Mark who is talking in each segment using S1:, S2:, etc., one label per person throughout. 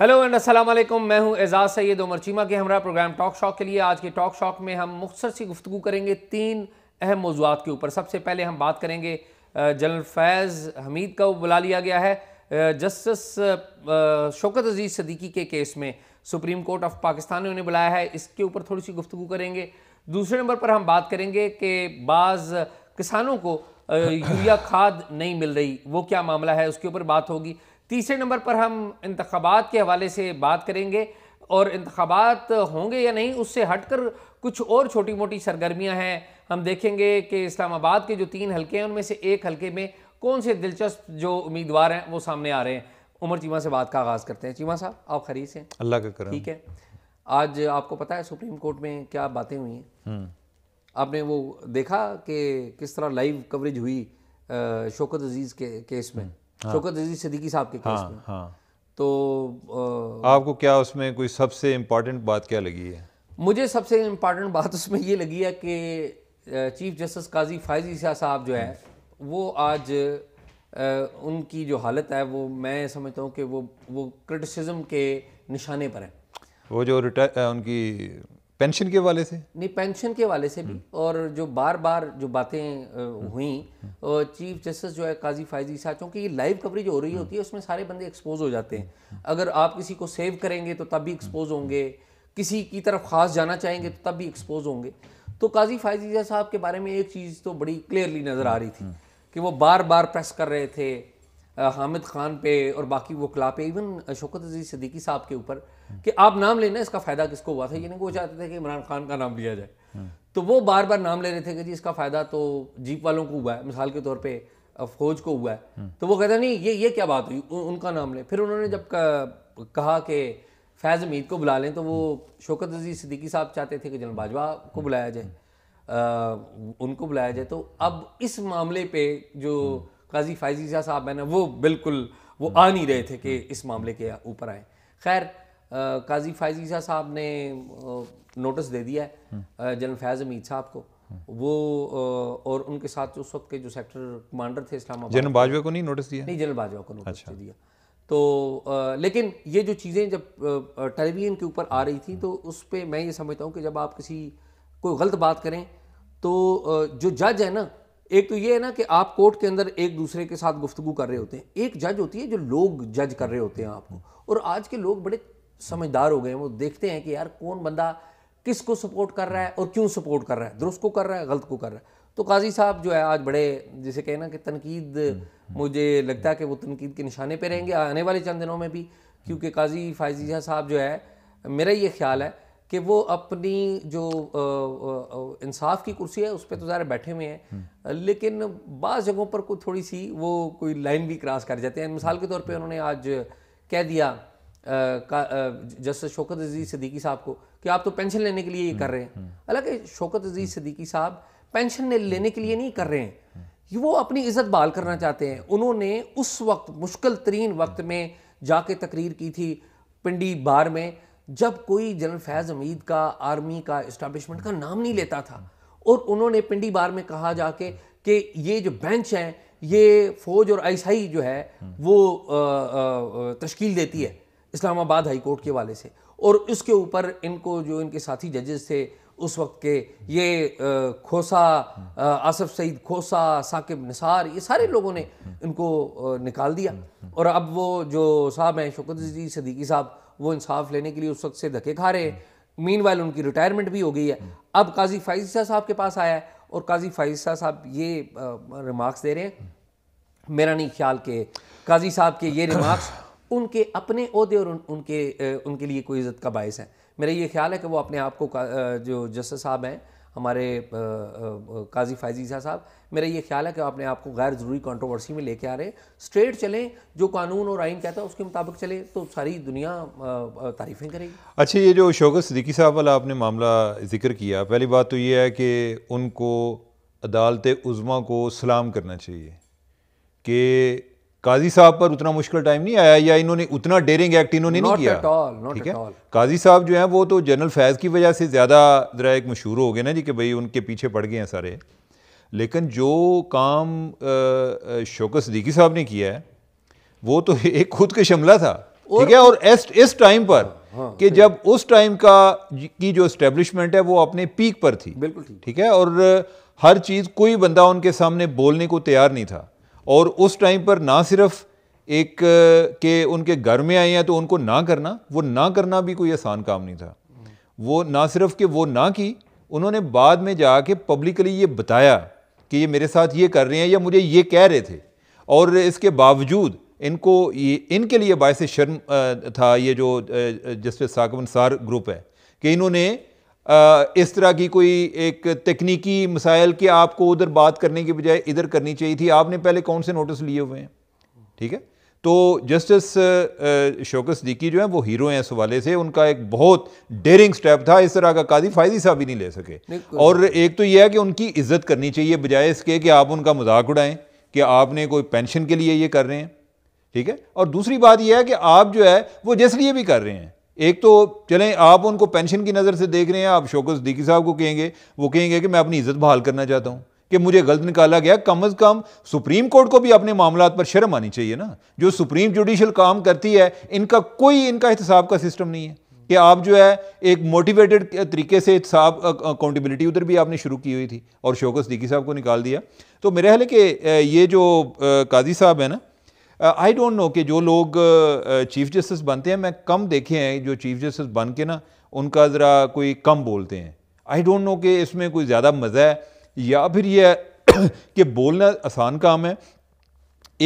S1: Hello and वालेकुम मैं हूं एजाज सैद उमर चीमा के हमारा प्रोग्राम टॉक शॉक के लिए आज के टॉक शॉक में हम मुख्तर सी गुफ्तु करेंगे तीन अहम मौजूद के ऊपर सबसे पहले हम बात करेंगे जनरल फैज़ हमीद का बुला लिया गया है जस्टिस शौकत अजीज़ सदीकी के केस में सुप्रीम कोर्ट ऑफ पाकिस्तान ने उन्हें बुलाया है इसके ऊपर थोड़ी सी गुफ्तु करेंगे दूसरे नंबर पर हम बात करेंगे कि बाज़ किसानों को यूरिया खाद नहीं मिल रही वो क्या मामला है उसके ऊपर बात होगी तीसरे नंबर पर हम इंतबात के हवाले से बात करेंगे और इंतबात होंगे या नहीं उससे हट कर कुछ और छोटी मोटी सरगर्मियाँ हैं हम देखेंगे कि इस्लामाबाद के जो तीन हलके हैं उनमें से एक हलके में कौन से दिलचस्प जो उम्मीदवार हैं वो सामने आ रहे हैं उमर चीमा से बात का आगाज़ करते हैं चीमा साहब आप खरीद हैं
S2: अल्लाह का ठीक
S1: है आज आपको पता है सुप्रीम कोर्ट में क्या बातें हुई हैं हम्म। आपने वो देखा कि किस तरह लाइव कवरेज हुई शोकत अजीज़ के केस में हाँ। शौकत अजीज सदीकी साहब के केस हाँ, में हाँ, तो आ,
S2: आपको क्या उसमें कोई सबसे इम्पॉर्टेंट बात क्या लगी है
S1: मुझे सबसे इम्पॉर्टेंट बात उसमें ये लगी है कि चीफ जस्टिस काजी फायजी शाह साहब जो है वो आज आ, उनकी जो हालत है वो मैं समझता हूँ कि वो वो क्रिटिसिज्म के निशाने पर है
S2: वो जो रिटायर उनकी पेंशन के वाले से
S1: नहीं पेंशन के वाले से भी हम्म। और जो बार बार जो बातें हम्म। हुई चीफ जस्टिस जो है काजी फायजी साहब क्योंकि ये लाइव कवरेज हो रही हम्म। होती है उसमें सारे बंदे एक्सपोज हो जाते हैं अगर आप किसी को सेव करेंगे तो तब भी एक्सपोज होंगे किसी की तरफ खास जाना चाहेंगे तो तब भी एक्सपोज होंगे तो काजी फायजीजा साहब के बारे में एक चीज़ तो बड़ी क्लियरली नज़र आ रही थी कि वो बार बार प्रेस कर रहे थे हामिद खान पे और बाकी वकला पे इवन शौकत अजीज सदीकी साहब के ऊपर कि आप नाम लेना इसका फ़ायदा किसको हुआ था ये नहीं वो चाहते थे कि इमरान खान का नाम लिया जाए हाँ। तो वो बार बार नाम ले रहे थे कि जी इसका फ़ायदा तो जीप वालों को हुआ है मिसाल के तौर पर फौज को हुआ है हाँ। तो वो कहता नहीं ये ये क्या बात हुई उनका नाम लें फिर उन्होंने जब कहा कि फैज़ हमीद को बुला लें तो वो शौकत अजीज सदीकी साहब चाहते थे कि जनरल बाजवा को बुलाया जाए आ, उनको बुलाया जाए तो अब इस मामले पे जो हाँ। काजी फायजी शाह साहब मैंने वो बिल्कुल वो आ नहीं रहे थे कि इस मामले के ऊपर आए खैर काजी फायजी शाह साहब ने नोटिस दे दिया है जनरल फैज़ अमीद साहब को वो और उनके साथ उस वक्त के जो सेक्टर कमांडर थे इस्लामाबाद जनरल बाजवा को नहीं नोटिस दिया नहीं जनरल बाजवा
S2: को नोटिस अच्छा। दिया
S1: तो आ, लेकिन ये जो चीज़ें जब टेलीविज़न के ऊपर आ रही थी तो उस पर मैं ये समझता हूँ कि जब आप किसी कोई गलत बात करें तो जो जज है ना एक तो ये है ना कि आप कोर्ट के अंदर एक दूसरे के साथ गुफ्तु कर रहे होते हैं एक जज होती है जो लोग जज कर रहे होते हैं आपको और आज के लोग बड़े समझदार हो गए हैं वो देखते हैं कि यार कौन बंदा किस को सपोर्ट कर रहा है और क्यों सपोर्ट कर रहा है दुरुस्त को कर रहा है गलत को कर रहा है तो काजी साहब जो है आज बड़े जिसे ना कि तनकीद हम्म। मुझे लगता है कि वो तनकीद के निशाने पर रहेंगे आने वाले चंद दिनों में भी क्योंकि काजी फायजीजा साहब जो है मेरा ये ख्याल है कि वो अपनी जो इंसाफ की कुर्सी है उस पर तो ज़्यादा बैठे हुए हैं हम्म। लेकिन बाज़ जगहों पर कोई थोड़ी सी वो कोई लाइन भी क्रॉस कर जाते हैं मिसाल के तौर पे उन्होंने आज कह दिया जस्टिस शौकत अजीज़ सदीकी साहब को कि आप तो पेंशन लेने के लिए ये कर रहे हैं हम्म, हम्म। हालांकि शौकत अजीज़ सदीकी साहब पेंशन लेने के लिए नहीं कर रहे हैं वो अपनी इज्जत बहाल करना चाहते हैं उन्होंने उस वक्त मुश्किल तरीन वक्त में जाके तकरीर की थी पिंडी बार में जब कोई जनरल फैज़ हमीद का आर्मी का इस्टबलिशमेंट का नाम नहीं लेता था और उन्होंने पिंडी बार में कहा जाके कि ये जो बेंच हैं ये फ़ौज और आईसाई जो है वो तश्कील देती है इस्लामाबाद हाई कोर्ट के वाले से और उसके ऊपर इनको जो इनके साथी जजेस थे उस वक्त के ये खोसा आसफ सईद खोसा साकिब निसार ये सारे लोगों ने इनको निकाल दिया और अब वो जो साहब हैं शौकत सदीकी साहब वो इंसाफ लेने के लिए उस वक्त से धक्के खा रहे हैं मीन वाइल उनकी रिटायरमेंट भी हो गई है अब काजी फाइज शाह साहब के पास आया है और काजी फाइज शाह साहब ये रिमार्क्स दे रहे हैं मेरा नहीं ख्याल के काजी साहब के ये रिमार्क्स उनके अपने अहदे और उन, उनके उनके लिए कोई इज्जत का बायस है मेरा ये ख्याल है कि वो अपने आप को जो जस्टिस साहब हैं हमारे काजी फायजीजा साहब मेरा ये ख्याल है कि आपने आपको गैर ज़रूरी कंट्रोवर्सी में लेके आ रहे हैं स्ट्रेट चलें जो कानून और आइन कहता है उसके मुताबिक चले तो सारी दुनिया तारीफें करेगी
S2: अच्छा ये जो शोकत सदीकी साहब वाला आपने मामला जिक्र किया पहली बात तो ये है कि उनको अदालत उज़मा को सलाम करना चाहिए कि काजी साहब पर उतना मुश्किल टाइम नहीं आया या इन्होंने उतना डेरिंग एक्ट इन्होंने नहीं किया
S1: all, ठीक है
S2: काजी साहब जो है वो तो जनरल फैज़ की वजह से ज़्यादा ज़रा एक मशहूर हो गए ना जी कि भाई उनके पीछे पड़ गए हैं सारे लेकिन जो काम शोक सदीकी साहब ने किया है वो तो एक खुद के शमला था ठीक है और इस इस टाइम पर हाँ, कि जब उस टाइम का की जो स्टेब्लिशमेंट है वो अपने पीक पर थी बिल्कुल ठीक है और हर चीज़ कोई बंदा उनके सामने बोलने को तैयार नहीं था और उस टाइम पर ना सिर्फ एक के उनके घर में आए हैं तो उनको ना करना वो ना करना भी कोई आसान काम नहीं था वो ना सिर्फ कि वो ना की उन्होंने बाद में जाके पब्लिकली ये बताया कि ये मेरे साथ ये कर रहे हैं या मुझे ये कह रहे थे और इसके बावजूद इनको ये इनके लिए बायस शर्म था ये जो जस्टिस साकम अंसार ग्रुप है कि इन्होंने इस तरह की कोई एक तकनीकी मसाइल की आपको उधर बात करने की बजाय इधर करनी चाहिए थी आपने पहले कौन से नोटिस लिए हुए हैं ठीक है तो जस्टिस शौकत सदीकी जो है वो हीरो हैं इस हवाले से उनका एक बहुत डेरिंग स्टेप था इस तरह का काजी फायदी साहब भी नहीं ले सके और एक तो यह है कि उनकी इज्जत करनी चाहिए बजाय इसके कि आप उनका मजाक उड़ाएं कि आपने कोई पेंशन के लिए ये कर रहे हैं ठीक है और दूसरी बात यह है कि आप जो है वो जिस लिए भी कर रहे हैं एक तो चलें आप उनको पेंशन की नज़र से देख रहे हैं आप शोक सदीकी साहब को कहेंगे वो कहेंगे कि मैं अपनी इज़्ज़त बहाल करना चाहता हूँ कि मुझे गलत निकाला गया कम अज़ कम सुप्रीम कोर्ट को भी अपने मामला पर शर्म आनी चाहिए ना जो सुप्रीम जुडिशल काम करती है इनका कोई इनका एहतसाब का सिस्टम नहीं है कि आप जो है एक मोटिवेटेड तरीके से साहब अकाउंटेबिलिटी उधर भी आपने शुरू की हुई थी और शोक सदीकी साहब को निकाल दिया तो मेरा ख्याल है कि ये जो काजी साहब है ना आई डोंट नो कि जो लोग चीफ uh, जस्टिस uh, बनते हैं मैं कम देखे हैं जो चीफ जस्टिस बन के ना उनका ज़रा कोई कम बोलते हैं आई डोंट नो कि इसमें कोई ज़्यादा मज़ा है या फिर यह कि बोलना आसान काम है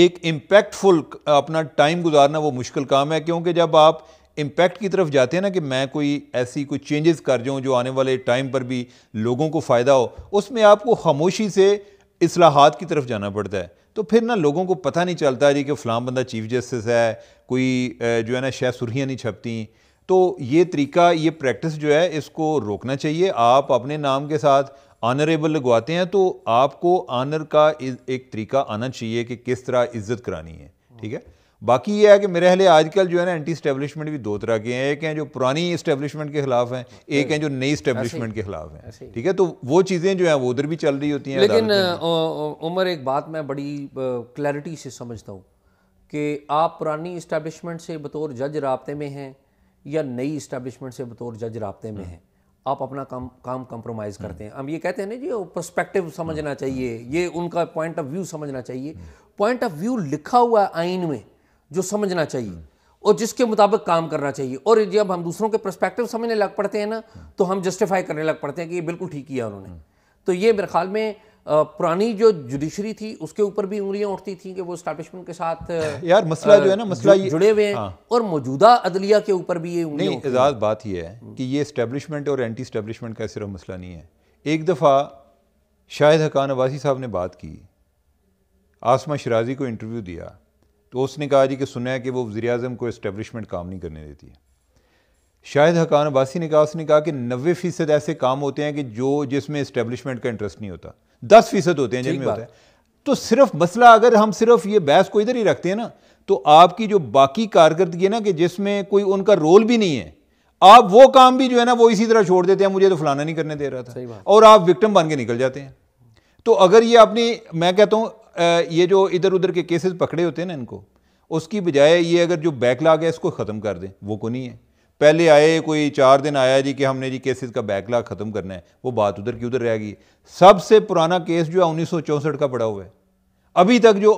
S2: एक इम्पैक्टफुल uh, अपना टाइम गुजारना वो मुश्किल काम है क्योंकि जब आप इम्पैक्ट की तरफ जाते हैं ना कि मैं कोई ऐसी कोई चेंजेस कर जाऊँ जो आने वाले टाइम पर भी लोगों को फ़ायदा हो उसमें आपको खामोशी से असलाहत की तरफ जाना पड़ता है तो फिर ना लोगों को पता नहीं चलता जी कि फलाम बंदा चीफ जस्टिस है कोई जो है ना शह सुर्खियाँ नहीं छपती तो ये तरीका ये प्रैक्टिस जो है इसको रोकना चाहिए आप अपने नाम के साथ ऑनरेबल लगवाते हैं तो आपको आनर का एक तरीका आना चाहिए कि किस तरह इज़्ज़त करानी है ठीक है बाकी ये है कि मेरे हले आजकल जो है ना एंटी स्टैब्लिशमेंट भी दो तरह के हैं एक हैं जो पुरानी इस्टेब्लिशमेंट के खिलाफ हैं एक हैं जो नई स्टैब्लिशमेंट के खिलाफ हैं ठीक है तो वो चीज़ें जो हैं वो उधर भी चल रही होती हैं लेकिन
S1: उमर एक बात मैं बड़ी क्लैरिटी से समझता हूँ कि आप पुरानी इस्टेब्लिशमेंट से बतौर जज रबते में हैं या नई इस्टेब्लिशमेंट से बतौर जज रबते में हम्म। हैं आप अपना काम काम कंप्रोमाइज़ हम्म। करते हैं हम ये कहते हैं ना जी प्रस्पेक्टिव समझना हम्म। चाहिए ये उनका पॉइंट ऑफ व्यू समझना चाहिए पॉइंट ऑफ व्यू लिखा हुआ है आइन में जो समझना चाहिए और जिसके मुताबिक काम करना चाहिए और जब हम दूसरों के प्रस्पेक्टिव समझने लग पड़ते हैं ना तो हम जस्टिफाई करने लग पड़ते हैं कि ये बिल्कुल ठीक किया उन्होंने तो ये मेरे ख्याल में पुरानी जो जुडिशरी थी उसके ऊपर भी उंगलियां उठती थी कि वो स्टैब्लिशमेंट के साथ यार मसला जो है ना मसला जु, जुड़े हुए हैं हाँ। और मौजूदा अदलिया के ऊपर भी ये नहीं एजाज बात ये है हम्म। कि
S2: ये स्टैब्लिशमेंट और एंटी स्टैब्लिशमेंट का सिर्फ मसला नहीं है एक दफ़ा शाहिद हकान अबासी साहब ने बात की आसमा शराजी को इंटरव्यू दिया तो उसने कहा जी कि सुना है कि वो वजी अजम को इस्टेबलिशमेंट काम नहीं करने देती है शाहिद हकान अब्बासी ने कहा उसने कहा कि नबे फ़ीसद ऐसे काम होते हैं कि जो जिसमें इस्टेबलिशमेंट का इंटरेस्ट नहीं होता दस फ़ीसद होते हैं जिनमें होता है तो सिर्फ मसला अगर हम सिर्फ ये बहस को इधर ही रखते हैं ना तो आपकी जो बाकी कारकर्दगी है ना कि जिसमें कोई उनका रोल भी नहीं है आप वो काम भी जो है ना वो इसी तरह छोड़ देते हैं मुझे तो फलाना नहीं करने दे रहा था और आप विक्टम बन के निकल जाते हैं तो अगर ये अपनी मैं कहता हूँ ये जो इधर उधर के केसेस पकड़े होते हैं ना इनको उसकी बजाय ये अगर जो बैकलाग है इसको ख़त्म कर दें वो को नहीं है पहले आए कोई चार दिन आया जी कि हमने जी केसेस का बैकलाग ख़त्म करना है वो बात उधर की उधर रह गई सबसे पुराना केस जो है उन्नीस का पड़ा हुआ है अभी तक जो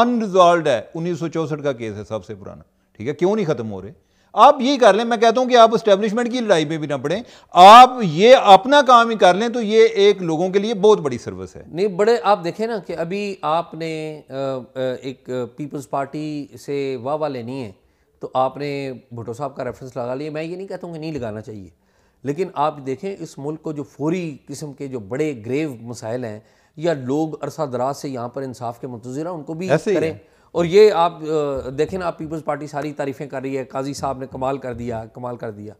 S2: अनरिजॉल्व है उन्नीस का केस है सबसे पुराना ठीक है क्यों नहीं ख़त्म हो रहे आप ये कर लें मैं कहता हूं कि आप इस्टेब्लिशमेंट की लड़ाई में भी ना पड़े आप ये अपना काम ही कर लें तो ये एक लोगों के लिए बहुत बड़ी सर्विस है नहीं बड़े आप देखें ना
S1: कि अभी आपने एक पीपल्स पार्टी से वाह वाह लेनी है तो आपने भुटो साहब का रेफरेंस लगा लिया मैं ये नहीं कहता हूँ कि नहीं लगाना चाहिए लेकिन आप देखें इस मुल्क को जो फौरी किस्म के जो बड़े ग्रेव मसाइल हैं या लोग अरसा दराज से यहाँ पर इंसाफ के मंतजर हैं उनको भी करें और ये आप देखें ना आप पीपल्स पार्टी सारी तारीफ़ें कर रही है काजी साहब ने कमाल कर दिया कमाल कर दिया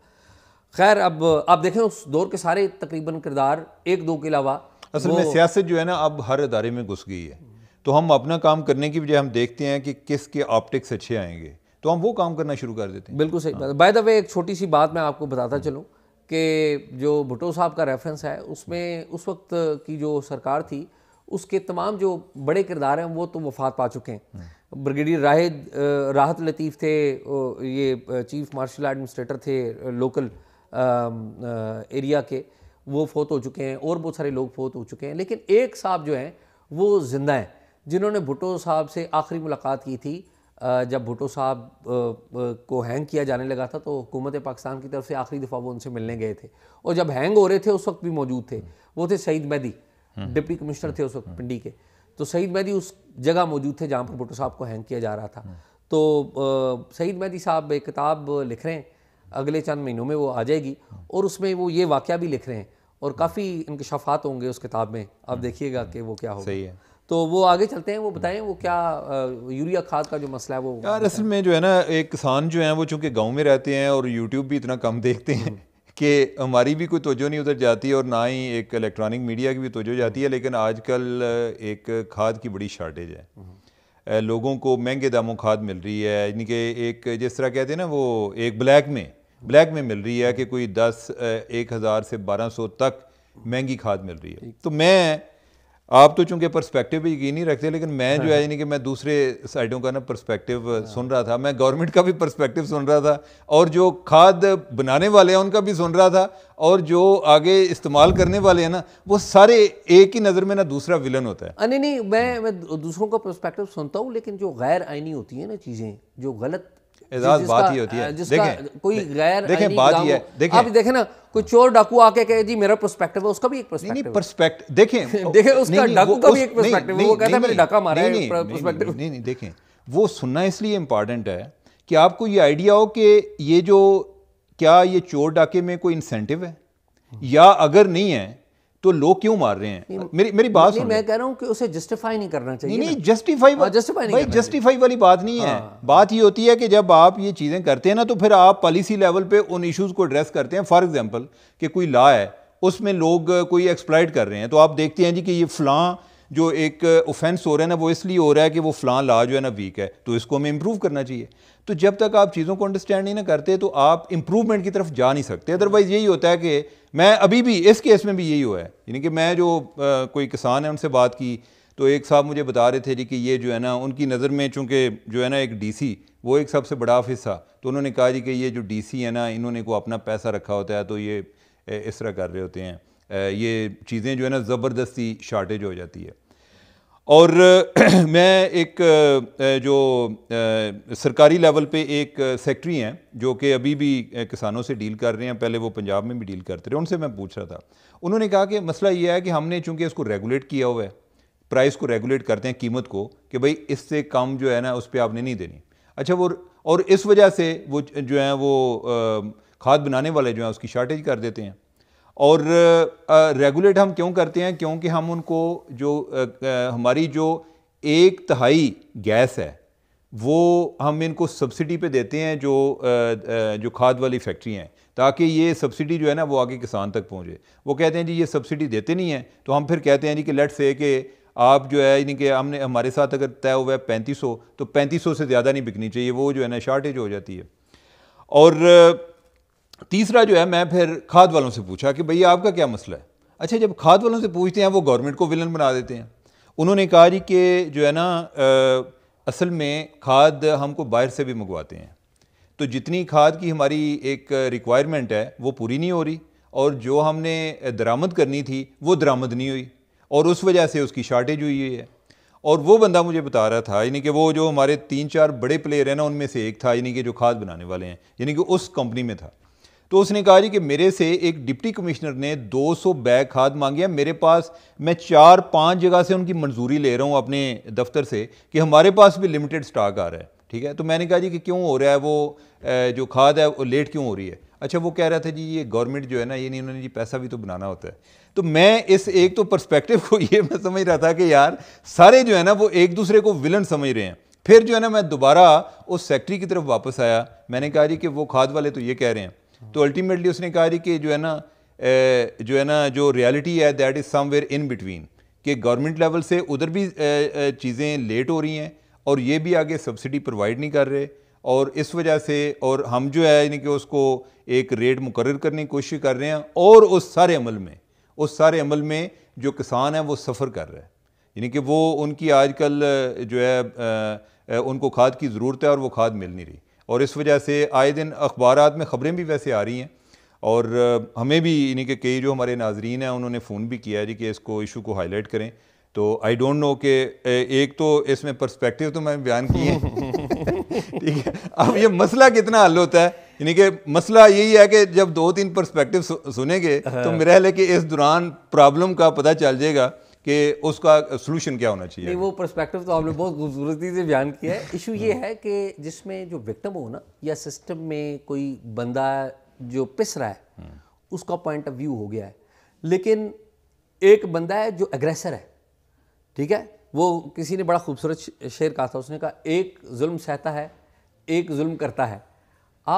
S1: खैर अब आप देखें उस दौर के सारे तकरीबन किरदार एक दो के अलावा असल में
S2: सियासत जो है ना अब हर अदारे में घुस गई है तो हम अपना काम करने की बजाय हम देखते हैं कि किसके ऑप्टिक्स अच्छे आएंगे तो हम वो काम करना शुरू कर देते हैं बिल्कुल सही हाँ। बाय द वे एक छोटी सी बात मैं आपको बताता चलूँ कि जो
S1: भुटो साहब का रेफरेंस है उसमें उस वक्त की जो सरकार थी उसके तमाम जो बड़े किरदार हैं वो तो वफात पा चुके हैं ब्रिगेडियर राहिद राहत लतीफ़ थे ये चीफ मार्शल एडमिनिस्ट्रेटर थे लोकल एरिया के वो फोत हो चुके हैं और बहुत सारे लोग फोत हो चुके हैं लेकिन एक साहब जो हैं वो ज़िंदा हैं जिन्होंने भुटो साहब से आखिरी मुलाकात की थी जब भुटो साहब को हैंग किया जाने लगा था तो हुकूमत पाकिस्तान की तरफ से आखिरी दफ़ा वो उनसे मिलने गए थे और जब हैंग हो रहे थे उस वक्त भी मौजूद थे वो थे Saeed Mehdi hmm. Deputy commissioner थे उस वक्त हम्म। पिंडी के तो सईद मैदी उस जगह मौजूद थे जहाँ पर भुट्टो साहब को हैंग किया जा रहा था हम्म। तो सईद मैदी साहब एक किताब लिख रहे हैं अगले चंद महीनों में वो आ जाएगी और उसमें वो ये वाक़ भी लिख रहे हैं और काफ़ी इंकशाफात होंगे उस किताब में आप देखिएगा कि वो क्या होगा सही है तो वो आगे चलते हैं वो बताएं वो क्या यूरिया खाद का जो मसला है वो यार
S2: असल में जो है ना एक किसान जो है वो चूंकि गाँव में रहते हैं और यूट्यूब भी इतना कम देखते हैं कि हमारी भी कोई तोजो नहीं उधर जाती और ना ही एक इलेक्ट्रॉनिक मीडिया की भी तोजो जाती है लेकिन आजकल एक खाद की बड़ी शार्टेज है हम्म। लोगों को महंगे दामों खाद मिल रही है यानी कि एक जिस तरह कहते हैं ना वो एक ब्लैक में ब्लैक में मिल रही है कि कोई दस एक हज़ार से बारह सौ तक महंगी खाद मिल रही है तो मैं आप तो चूंकि पर्सपेक्टिव भी यकीन नहीं रखते लेकिन मैं जो है हाँ। यानी कि मैं दूसरे साइडों का ना पर्सपेक्टिव सुन रहा था मैं गवर्नमेंट का भी पर्सपेक्टिव सुन रहा था और जो खाद बनाने वाले हैं उनका भी सुन रहा था और जो आगे इस्तेमाल करने वाले हैं ना वो सारे एक ही नज़र में ना दूसरा विलन होता
S1: है नहीं नहीं मैं मैं दूसरों का परस्पेक्टिव सुनता हूँ लेकिन जो गैर आइनी होती है ना चीज़ें जो गलत एजाज बात ही होती है देखें कोई गैर देखें बात ही है देखें आप देखें ना कोई चोर डाकू आके कहे जी मेरा पर्सपेक्टिव है उसका भी एक पर्सपेक्टिव नहीं
S2: पर्सपेक्ट देखें देखें उसका डाकू का भी एक पर्सपेक्टिव वो कहता है मैंने डाका मारा है पर्सपेक्टिव नहीं नहीं देखें वो सुनना इसलिए इंपॉर्टेंट है कि आपको ये आइडिया हो कि ये जो क्या ये चोर डाके में कोई इंसेंटिव है या अगर नहीं है तो लोग क्यों मार रहे हैं मेरी मेरी बात नहीं, मैं
S1: कह रहा हूं कि उसे जस्टिफाई
S2: नहीं करना चाहिए नहीं जस्टिफाई जस्टिफाई हाँ, भाई जस्टिफाई वाली बात नहीं है हाँ। बात ये होती है कि जब आप ये चीज़ें करते हैं ना तो फिर आप पॉलिसी लेवल पे उन इश्यूज़ को एड्रेस करते हैं फॉर एग्जांपल कि कोई ला है उसमें लोग कोई एक्सप्लाइट कर रहे हैं तो आप देखते हैं जी कि ये फ़लाँ जो एक ऑफेंस हो रहा है ना वो इसलिए हो रहा है कि वो फ़लाँ ला जो है ना वीक है तो इसको हमें इम्प्रूव करना चाहिए तो जब तक आप चीज़ों को अंडरस्टैंड नहीं ना करते तो आप इम्प्रूवमेंट की तरफ जा नहीं सकते अदरवाइज़ यही होता है कि मैं अभी भी इस केस में भी यही हुआ है यानी कि मैं जो आ, कोई किसान है उनसे बात की तो एक साहब मुझे बता रहे थे जी कि ये जो है ना उनकी नज़र में चूँकि जो है ना एक डीसी वो एक सबसे बड़ा ऑफिस था तो उन्होंने कहा जी कि ये जो डीसी है ना इन्होंने को अपना पैसा रखा होता है तो ये इस तरह कर रहे होते हैं ये चीज़ें जो है ना ज़बरदस्ती शार्टेज हो जाती है और मैं एक जो सरकारी लेवल पे एक सेक्रेटरी हैं जो कि अभी भी किसानों से डील कर रहे हैं पहले वो पंजाब में भी डील करते रहे उनसे मैं पूछ रहा था उन्होंने कहा कि मसला ये है कि हमने चूंकि इसको रेगुलेट किया हुआ है प्राइस को रेगुलेट करते हैं कीमत को कि भाई इससे कम जो है ना उस पर आपने नहीं देनी अच्छा वो और इस वजह से वो जो है वो खाद बनाने वाले जो हैं उसकी शॉर्टेज कर देते हैं और रेगुलेट हम क्यों करते हैं क्योंकि हम उनको जो हमारी जो एक तहाई गैस है वो हम इनको सब्सिडी पे देते हैं जो जो खाद वाली फैक्ट्री हैं ताकि ये सब्सिडी जो है ना वो आगे किसान तक पहुंचे वो कहते हैं जी ये सब्सिडी देते नहीं हैं तो हम फिर कहते हैं जी कि लेट्स से कि आप जो है यानी कि हमने हमारे साथ अगर तय हुआ है पैंतीस तो पैंतीस से ज़्यादा नहीं बिकनी चाहिए वो जो है ना शार्टेज हो जाती है और तीसरा जो है मैं फिर खाद वालों से पूछा कि भैया आपका क्या मसला है अच्छा जब खाद वालों से पूछते हैं वो गवर्नमेंट को विलन बना देते हैं उन्होंने कहा जी कि जो है ना असल में खाद हमको बाहर से भी मंगवाते हैं तो जितनी खाद की हमारी एक रिक्वायरमेंट है वो पूरी नहीं हो रही और जो हमने दरामद करनी थी वो दरामद नहीं हुई और उस वजह से उसकी शार्टेज हुई है और वो बंदा मुझे बता रहा था यानी कि वो जो हमारे तीन चार बड़े प्लेयर हैं ना उनमें से एक था यानी कि जो खाद बनाने वाले हैं यानी कि उस कंपनी में था तो उसने कहा जी कि मेरे से एक डिप्टी कमिश्नर ने 200 बैग खाद मांगी है मेरे पास मैं चार पांच जगह से उनकी मंजूरी ले रहा हूँ अपने दफ्तर से कि हमारे पास भी लिमिटेड स्टॉक आ रहा है ठीक है तो मैंने कहा जी कि क्यों हो रहा है वो जो खाद है वो लेट क्यों हो रही है अच्छा वो कह रहा था जी ये गवर्नमेंट जो है ना ये नहीं उन्होंने जी पैसा भी तो बनाना होता है तो मैं इस एक तो पर्सपेक्टिव को ये मैं समझ रहा था कि यार सारे जो है ना वो एक दूसरे को विलन समझ रहे हैं फिर जो है ना मैं दोबारा उस सेक्ट्री की तरफ वापस आया मैंने कहा जी कि वो खाद वाले तो ये कह रहे हैं तो अल्टीमेटली उसने कहा जी कि जो है ना जो है ना जो रियलिटी है that is somewhere in between कि गवर्नमेंट लेवल से उधर भी चीज़ें लेट हो रही हैं और ये भी आगे सब्सिडी प्रोवाइड नहीं कर रहे और इस वजह से और हम जो है यानी कि उसको एक रेट मुकर करने की कोशिश कर रहे हैं और उस सारे अमल में उस सारे अमल में जो किसान है वो सफ़र कर रहा है यानी कि वो उनकी आजकल जो है उनको खाद की ज़रूरत है और वो खाद मिल नहीं रही और इस वजह से आए दिन अखबार में ख़बरें भी वैसे आ रही हैं और हमें भी इन्हीं के कई जो हमारे नाजरीन हैं उन्होंने फ़ोन भी किया है जी कि इसको इशू को हाईलाइट करें तो आई डोंट नो कि एक तो इसमें पर्सपेक्टिव तो मैं बयान किए ठीक है अब ये मसला कितना हल होता है यानी कि मसला यही है कि जब दो तीन पर्सपेक्टिव सुनेंगे तो हाँ। मेरा है कि इस दौरान प्रॉब्लम का पता चल जाएगा कि उसका सोल्यूशन क्या होना चाहिए
S1: वो परस्पेक्टिव तो आपने बहुत खूबसूरती से बयान किया है इशू ये है कि जिसमें जो विक्टम हो ना या सिस्टम में कोई बंदा जो पिस रहा है उसका पॉइंट ऑफ व्यू हो गया है लेकिन एक बंदा है जो एग्रेसर है ठीक है वो किसी ने बड़ा खूबसूरत शेर कहा था उसने कहा एक जुल्म सहता है एक जुल्म करता है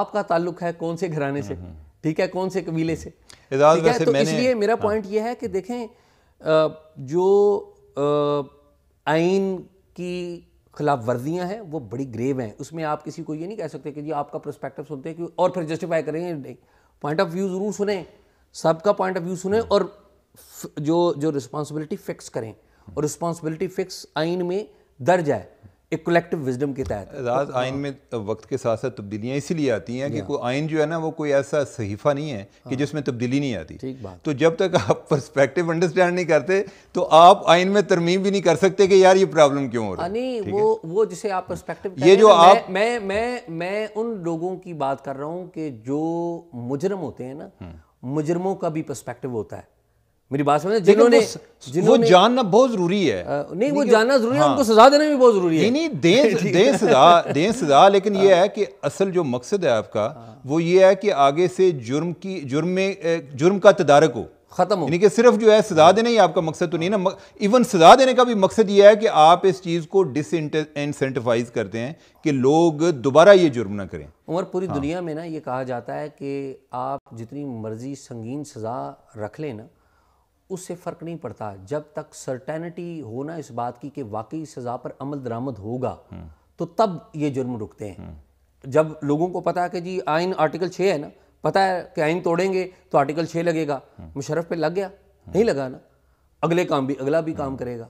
S1: आपका ताल्लुक है कौन से घराने से हम्म, हम्म। ठीक है कौन से कबीले से ठीक है तो इसलिए मेरा पॉइंट हाँ। ये है कि देखें जो आइन की खिलाफ वर्जियाँ हैं वो बड़ी ग्रेव हैं उसमें आप किसी को ये नहीं कह सकते कि जी आपका प्रस्पेक्टिव सुनते हैं कि और फिर जस्टिफाई करेंगे नहीं पॉइंट ऑफ व्यू ज़रूर सुने सबका पॉइंट ऑफ व्यू सुने और जो जो रिस्पॉन्सिबिलिटी फिक्स करें और रिस्पॉन्सिबिलिटी फिक्स आइन में दर्ज है एक कलेक्टिव विजडम के तहत राज आइन
S2: में वक्त के साथ साथ तब्दीलियाँ इसीलिए आती हैं कि कोई आइन जो है ना वो कोई ऐसा सहीफा नहीं है कि हाँ। जिसमें तब्दीली नहीं आती ठीक बात तो जब तक आप परस्पेक्टिव अंडरस्टैंड नहीं करते तो आप आइन में तरमीम भी नहीं कर सकते कि यार ये प्रॉब्लम क्यों हो रहा है वो
S1: वो जिसे आप परस्पेक्टिव ये जो आप मैं मैं मैं उन लोगों की बात कर रहा हूँ कि जो मुजरम होते हैं ना हम्म। मुजरमों का भी परस्पेक्टिव
S2: होता है मेरी बात समझ जिन्होंने वो जानना बहुत जरूरी है आ, नहीं वो जानना जरूरी है हाँ। उनको सजा देना भी
S1: बहुत जरूरी है नहीं दें दें सजा
S2: दें सजा लेकिन ये हाँ। है कि असल जो मकसद है आपका हाँ। वो ये है कि आगे से जुर्म की जुर्म में जुर्म का तदारक हो खत्म हो कि सिर्फ जो है सजा देना ही आपका मकसद तो नहीं ना इवन सजा देने का भी मकसद ये है कि आप इस चीज़ को डिस डिसइंसेंटिवाइज करते हैं कि लोग दोबारा ये जुर्म ना करें उमर पूरी हाँ।
S1: दुनिया में ना ये कहा जाता है कि आप जितनी मर्जी संगीन सज़ा रख लें ना उससे फ़र्क नहीं पड़ता जब तक सर्टेनिटी होना इस बात की कि वाकई सज़ा पर अमल दरामद होगा तो तब ये जुर्म रुकते हैं जब लोगों को पता है कि जी आइन आर्टिकल छः है ना पता है कि आइन तोड़ेंगे तो आर्टिकल छः लगेगा मुशरफ पे लग गया नहीं लगा ना अगले काम भी अगला भी काम करेगा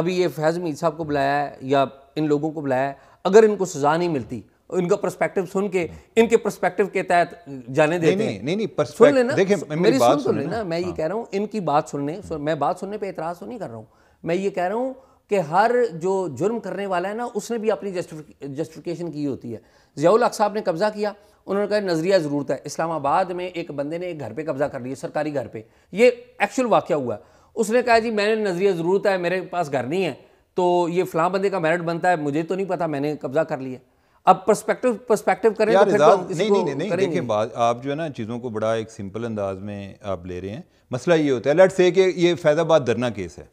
S1: अभी ये फैज़ मीर साहब को बुलाया है या इन लोगों को बुलाया है अगर इनको सज़ा नहीं मिलती उनका पर्सपेक्टिव सुन के इनके पर्सपेक्टिव के तहत जाने देते नहीं, हैं नहीं नहीं सुन लेना देखिए मेरी, बात सुन लेना मैं ये हाँ। कह रहा हूँ इनकी बात सुनने सुन, मैं बात सुनने पे एतराज़ तो नहीं कर रहा हूँ मैं ये कह रहा हूँ कि हर जो जुर्म करने वाला है ना उसने भी अपनी जस्टिफिकेशन की होती है जयाउल हक साहब ने कब्ज़ा किया उन्होंने कहा नज़रिया ज़रूरत है इस्लामाबाद में एक बंदे ने एक घर पे कब्ज़ा कर लिया सरकारी घर पे ये एक्चुअल वाक्य हुआ उसने कहा जी मैंने नज़रिया ज़रूरत है मेरे पास घर नहीं है तो ये फलां बंदे का मेरिट बनता है मुझे तो नहीं पता मैंने कब्ज़ा कर लिया अब परस्पेक्टिव परस्पेक्टिव करें तो फिर तो नहीं नहीं नहीं देखिए
S2: बात आप जो है ना चीज़ों को बड़ा एक सिंपल अंदाज में आप ले रहे हैं मसला ये होता है लेट्स से कि ये फैज़ाबाद धरना केस है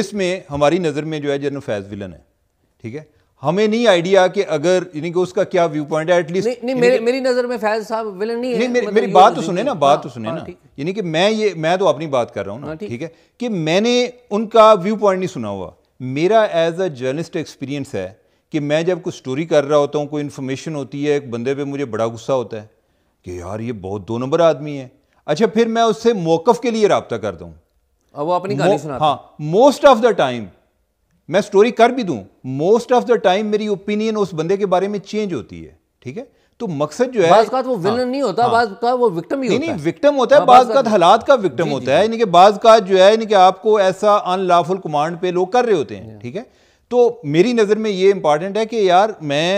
S2: इसमें हमारी नज़र में जो है जनरल फैज़ विलन है ठीक है हमें नहीं आइडिया कि अगर यानी कि उसका क्या व्यू पॉइंट है एटलीस्ट नहीं, नहीं मेरे,
S1: मेरी नज़र में फैज साहब विलन नहीं, नहीं है मतलब मेरी बात तो सुने ना
S2: बात हाँ, तो सुने हाँ, ना यानी कि मैं ये मैं तो अपनी बात कर रहा हूँ ना हाँ, ठीक है कि मैंने उनका व्यू पॉइंट नहीं सुना हुआ मेरा एज अ जर्नलिस्ट एक्सपीरियंस है कि मैं जब कुछ स्टोरी कर रहा होता हूँ कोई इन्फॉर्मेशन होती है एक बंदे पे मुझे बड़ा गुस्सा होता है कि यार ये बहुत दो नंबर आदमी है अच्छा फिर मैं उससे मौकफ के लिए रबता करता हूँ अब वो अपनी कहानी सुना हाँ मोस्ट ऑफ द टाइम मैं स्टोरी कर भी दूँ मोस्ट ऑफ द टाइम मेरी ओपिनियन उस बंदे के बारे में चेंज होती है ठीक है तो मकसद जो है बाज वो विलन हाँ, नहीं होता हाँ,
S1: बाज वो विक्टिम ही नहीं, होता नहीं, है विक्टिम होता है हाँ, बाज का हालात
S2: का विक्टिम होता है यानी कि बाज का जो है यानी कि आपको ऐसा अनलॉफुल कमांड पे लोग कर रहे होते हैं ठीक है तो मेरी नज़र में ये इंपॉर्टेंट है कि यार मैं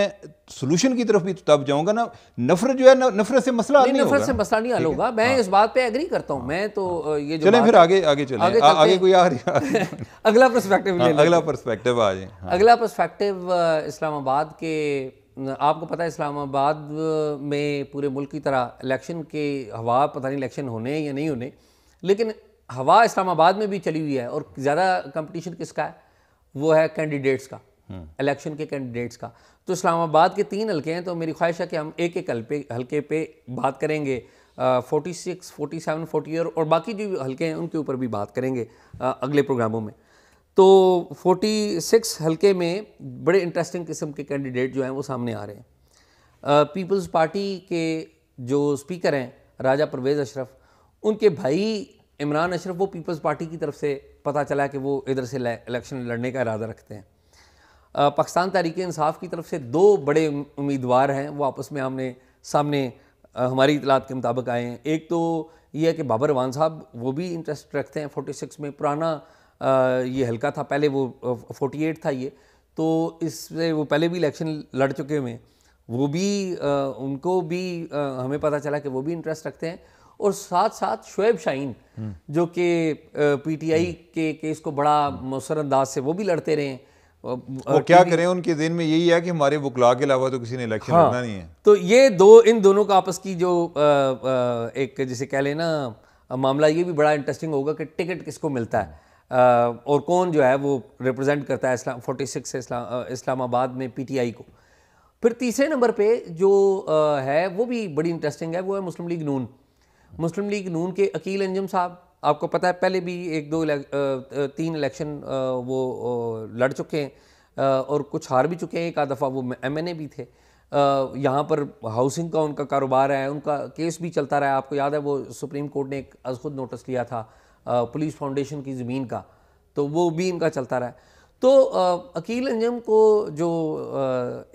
S2: सोल्यूशन की तरफ भी तो तब जाऊंगा ना नफरत जो है न, नफरत से मसला नहीं, नहीं नफरत से मसला नहीं हल होगा
S1: मैं हाँ। इस बात पे एग्री करता हूँ हाँ। मैं तो हाँ। ये चले फिर आगे आगे चले आगे, आगे कोई आ रही
S2: अगला परस्पेक्टिव हाँ, हाँ, अगला परस्पेक्टिव आ जाए
S1: अगला परस्पेक्टिव इस्लामाबाद के आपको पता है इस्लामाबाद में पूरे मुल्क की तरह इलेक्शन के हवा पता नहीं इलेक्शन होने या नहीं होने लेकिन हवा इस्लामाबाद में भी चली हुई है और ज़्यादा कंपटीशन किसका है वो है कैंडिडेट्स का इलेक्शन के कैंडिडेट्स का तो इस्लामाबाद के तीन हलके हैं तो मेरी ख्वाहिश है कि हम एक एक हल्के हल्के पे बात करेंगे forty six forty seven forty और, और बाकी जो हल्के हैं उनके ऊपर भी बात करेंगे आ, अगले प्रोग्रामों में तो फोर्टी सिक्स हल्के में बड़े इंटरेस्टिंग किस्म के कैंडिडेट जो हैं वो सामने आ रहे हैं पीपल्स पार्टी के जो स्पीकर हैं राजा परवेज़ अशरफ उनके भाई इमरान अशरफ वो पीपल्स पार्टी की तरफ से पता चला कि वो इधर से इलेक्शन लड़ने का इरादा रखते हैं पाकिस्तान तहरीक इंसाफ की तरफ से दो बड़े उम्मीदवार हैं वो आपस में हमने सामने हमारी इतलात के मुताबिक आए हैं एक तो ये है कि बाबर वान साहब वो भी इंटरेस्ट रखते हैं फोटी सिक्स में पुराना ये हल्का था पहले वो फोर्टी एट था ये तो इससे वो पहले भी इलेक्शन लड़ चुके हुए हैं वो भी उनको भी हमें पता चला कि वो भी इंटरेस्ट रखते हैं और साथ साथ शुएब शाहीन जो कि पीटीआई हम्म। के केस को बड़ा मौसर अंदाज से वो भी लड़ते रहे
S2: वो क्या करें उनके दिन में यही है कि हमारे वकला के अलावा तो किसी ने इलेक्शन हाँ, नहीं है
S1: तो ये दो इन दोनों का आपस की जो आ, आ, एक जिसे कह लेना मामला ये भी बड़ा इंटरेस्टिंग होगा कि टिकट किसको मिलता है आ, और कौन जो है वो रिप्रेजेंट करता है इस्लाम फोर्टी सिक्स इस्लामाबाद में पीटीआई को फिर तीसरे नंबर पे जो है वो भी बड़ी इंटरेस्टिंग है वो है मुस्लिम लीग नून मुस्लिम लीग नून के अकील अंजम साहब आपको पता है पहले भी एक दो इलेक, तीन इलेक्शन वो लड़ चुके हैं और कुछ हार भी चुके हैं एक आध दफ़ा वो एम एन ए भी थे यहाँ पर हाउसिंग का उनका कारोबार है उनका केस भी चलता रहा है आपको याद है वो सुप्रीम कोर्ट ने एक अज खुद नोटिस लिया था पुलिस फाउंडेशन की ज़मीन का तो वो भी इनका चलता रहा है तो अकील अंजम को जो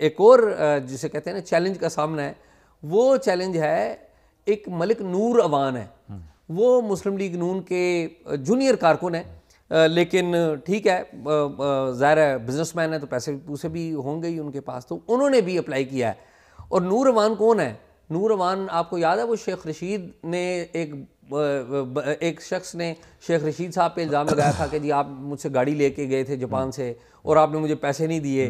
S1: एक और जिसे कहते हैं ना चैलेंज का सामना है वो चैलेंज है एक मलिक नूर अवान है वो मुस्लिम लीग नून के जूनियर कारकुन है लेकिन ठीक है ज़ाहिर है बिजनेसमैन है तो पैसे पूसे भी होंगे ही उनके पास तो उन्होंने भी अप्लाई किया है और नूर अवान कौन है नूर अवान आपको याद है वो शेख रशीद ने एक एक शख्स ने शेख रशीद साहब पे इल्ज़ाम लगाया था कि जी आप मुझसे गाड़ी लेके गए थे जापान से और आपने मुझे पैसे नहीं दिए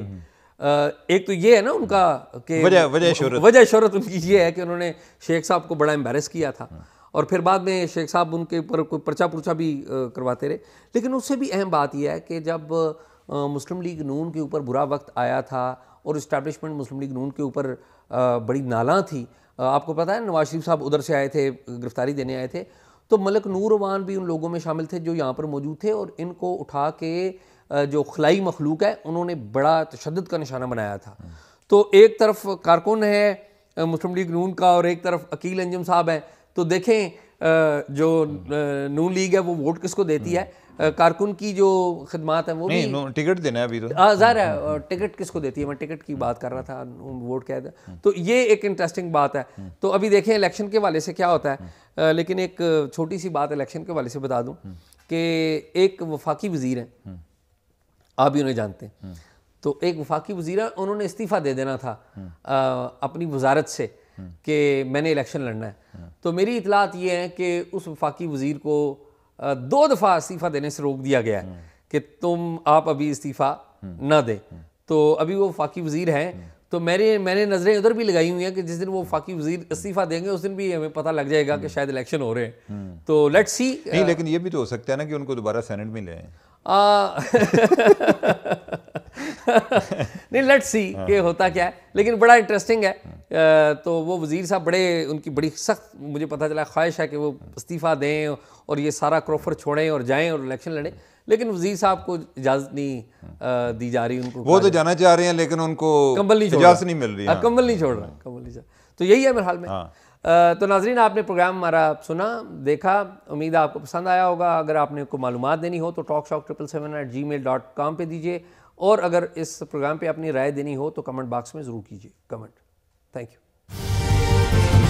S1: एक तो ये है ना उनका कि वजह वजह शहरत वजह उनकी ये है कि उन्होंने शेख साहब को बड़ा एम्बेरस किया था हाँ। और फिर बाद में शेख साहब उनके ऊपर कोई पर्चा पुर्चा भी करवाते रहे लेकिन उससे भी अहम बात यह है कि जब मुस्लिम लीग नून के ऊपर बुरा वक्त आया था और इस्टेबलिशमेंट मुस्लिम लीग नून के ऊपर बड़ी नाला थी आपको पता है नवाज शरीफ साहब उधर से आए थे गिरफ्तारी देने आए थे तो मलक नूरवान भी उन लोगों में शामिल थे जो यहाँ पर मौजूद थे और इनको उठा के जो खलाई मखलूक है उन्होंने बड़ा तशद का निशाना बनाया था तो एक तरफ कारकुन है मुस्लिम लीग नून का और एक तरफ अकील अंजम साहब हैं तो देखें जो नून लीग है वो वोट किसको देती है कारकुन की जो खदमात है वो भी
S2: टिकट देना है अभी तो ज़ाहिर है
S1: टिकट किसको देती है मैं टिकट की बात कर रहा था वोट कह दिया तो ये एक इंटरेस्टिंग बात है तो अभी देखें इलेक्शन के वाले से क्या होता है लेकिन एक छोटी सी बात इलेक्शन के वाले से बता दूँ कि एक वफाकी वजीर हैं आप भी उन्हें जानते हैं तो एक वफाकी वजीरा उन्होंने इस्तीफ़ा दे देना था आ, अपनी वजारत से कि मैंने इलेक्शन लड़ना है तो मेरी इतलात ये है कि उस वफाकी वजीर को दो दफ़ा इस्तीफ़ा देने से रोक दिया गया है कि तुम आप अभी इस्तीफ़ा ना दें तो अभी वो वफाकी वजीर हैं तो मेरे मैंने नज़रें उधर भी लगाई हुई हैं कि जिस दिन वो फाकी वजीर इस्तीफा देंगे उस दिन भी हमें पता लग जाएगा कि शायद इलेक्शन हो रहे हैं तो लेट्स सी नहीं
S2: लेकिन ये भी तो हो सकता है ना कि उनको दोबारा सेनेट में ले
S1: नहीं लेट्स सी हाँ। कि होता क्या है लेकिन बड़ा इंटरेस्टिंग है तो वो वज़ीर साहब बड़े उनकी बड़ी सख्त मुझे पता चला ख्वाहिश है कि वो इस्तीफ़ा दें और ये सारा क्रोफर छोड़ें और जाएं और इलेक्शन लड़ें लेकिन वजीर साहब को इजाज़त नहीं दी
S2: जा रही उनको वो तो जाना चाह रहे हैं लेकिन उनको कंबल नहीं इजाज़त नहीं मिल रही हाँ, हाँ। कंबल नहीं छोड़ रहा
S1: कंबल नहीं तो यही है मेरे हाल में तो नाजरीन आपने प्रोग्राम हमारा सुना देखा उम्मीद आपको पसंद आया होगा अगर आपने को मालूम देनी हो तो talk shock triple seven eight gmail dot com पर दीजिए और अगर इस प्रोग्राम पे अपनी राय देनी हो तो कमेंट बॉक्स में ज़रूर कीजिए कमेंट थैंक यू